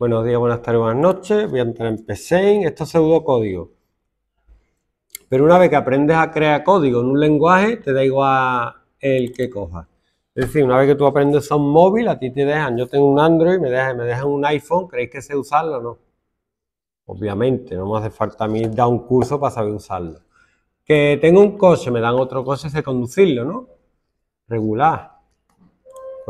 Buenos días, buenas tardes, buenas noches. Voy a entrar en PSEIN. Esto es pseudocódigo. Pero una vez que aprendes a crear código en un lenguaje, te da igual el que cojas. Es decir, una vez que tú aprendes a un móvil, a ti te dejan, yo tengo un Android, me dejan, me dejan un iPhone, ¿creéis que sé usarlo o no? Obviamente, no me hace falta a mí dar un curso para saber usarlo. Que tengo un coche, me dan otro coche, sé conducirlo, ¿no? Regular.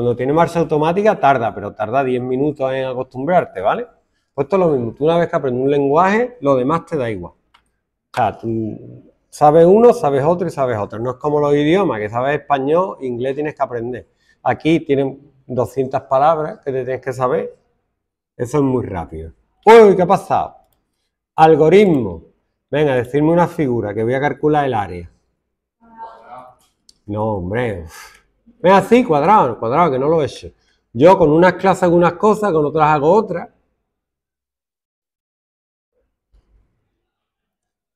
Cuando tiene marcha automática tarda, pero tarda 10 minutos en acostumbrarte, ¿vale? Pues esto es lo mismo, tú una vez que aprendes un lenguaje, lo demás te da igual. O sea, tú sabes uno, sabes otro y sabes otro. No es como los idiomas, que sabes español, inglés tienes que aprender. Aquí tienen 200 palabras que te tienes que saber. Eso es muy rápido. Uy, ¿qué ha pasado? Algoritmo. Venga, decirme una figura que voy a calcular el área. No, hombre. Es así, cuadrado, cuadrado, que no lo eche. Yo con unas clases hago unas cosas, con otras hago otras.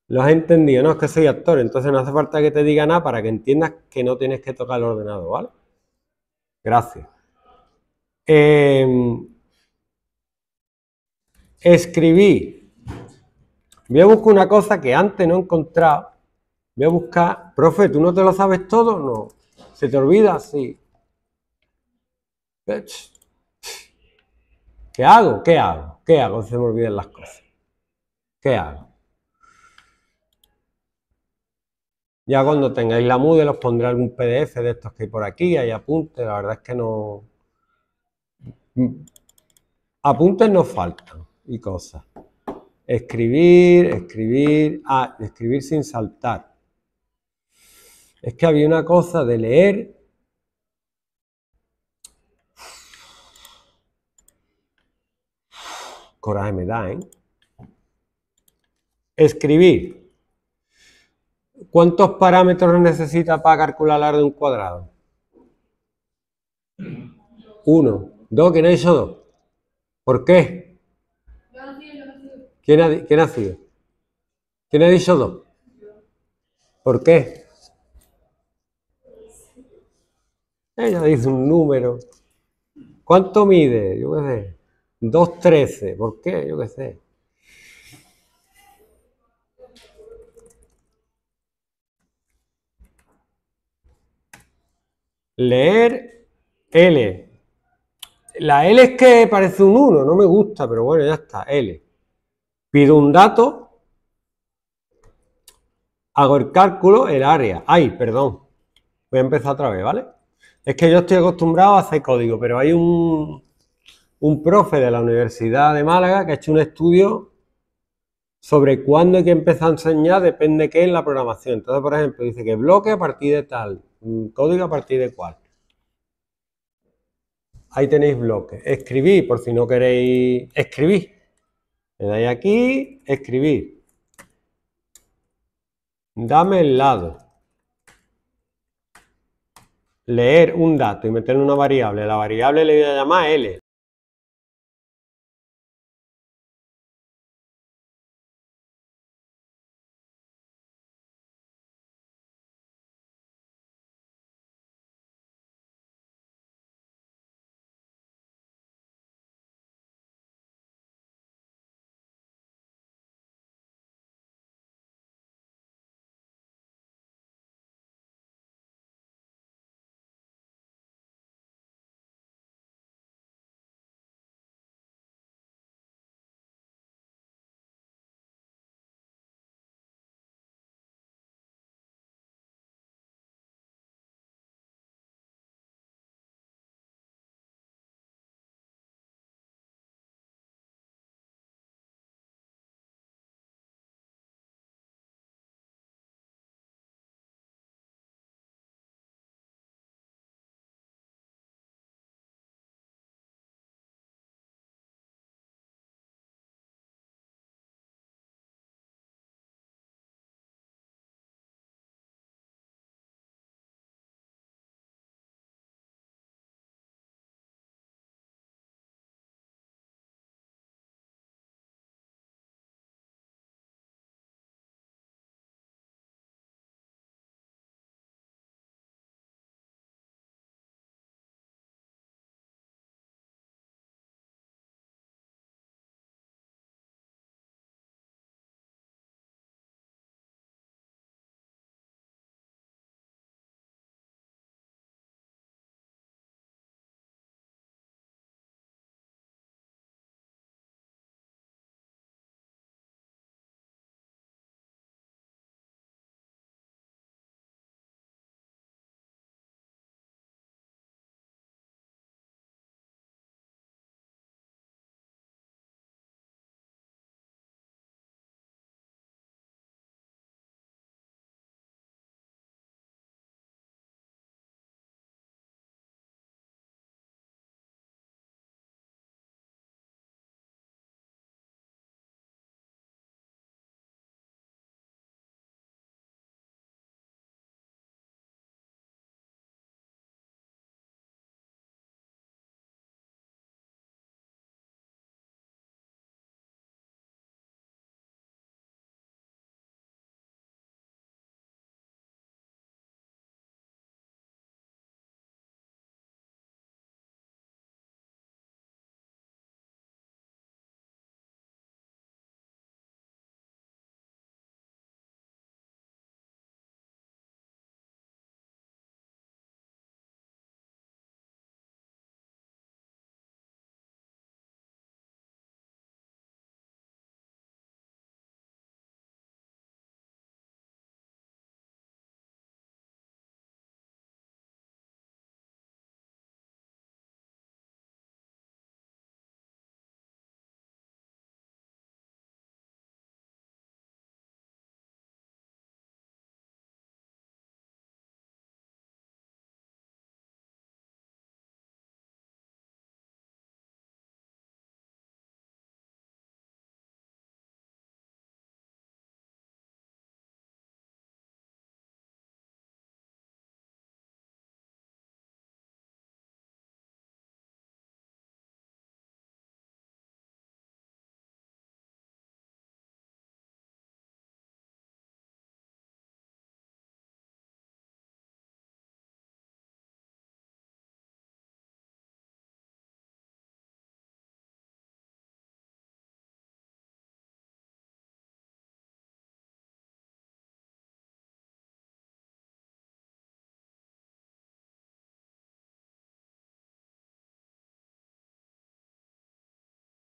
Lo has entendido, no es que soy actor, entonces no hace falta que te diga nada para que entiendas que no tienes que tocar el ordenador, ¿vale? Gracias. Em, escribí. Voy a buscar una cosa que antes no he encontrado. Voy a buscar, profe, ¿tú no te lo sabes todo? No. ¿Se te olvida? Sí. ¿Qué hago? ¿Qué hago? ¿Qué hago? Se me olvidan las cosas. ¿Qué hago? Ya cuando tengáis la MUDE os pondré algún PDF de estos que hay por aquí, hay apuntes, la verdad es que no... Mm, apuntes no faltan y cosas. Escribir, escribir, ah, escribir sin saltar. Es que había una cosa de leer. Coraje me da, ¿eh? Escribir. ¿Cuántos parámetros necesita para calcular la de un cuadrado? Uno. Dos, ¿quién ha dicho dos? ¿Por qué? ¿Quién ha, ¿Quién sido? ¿Quién ha dicho dos? ¿Por qué? Ella dice un número. ¿Cuánto mide? Yo qué sé. 2.13. ¿Por qué? Yo qué sé. Leer L. La L es que parece un 1, no me gusta, pero bueno, ya está, L. Pido un dato, hago el cálculo, el área. Ay, perdón. Voy a empezar otra vez, ¿vale? Es que yo estoy acostumbrado a hacer código, pero hay un, profe de la Universidad de Málaga que ha hecho un estudio sobre cuándo hay que empezar a enseñar, depende qué en la programación. Entonces, por ejemplo, dice que bloque a partir de tal, mm, código a partir de cuál. Ahí tenéis bloque. Escribir, por si no queréis escribir. Le dais aquí, escribir. Dame el lado leer un dato y en una variable, la variable le voy a llamar L.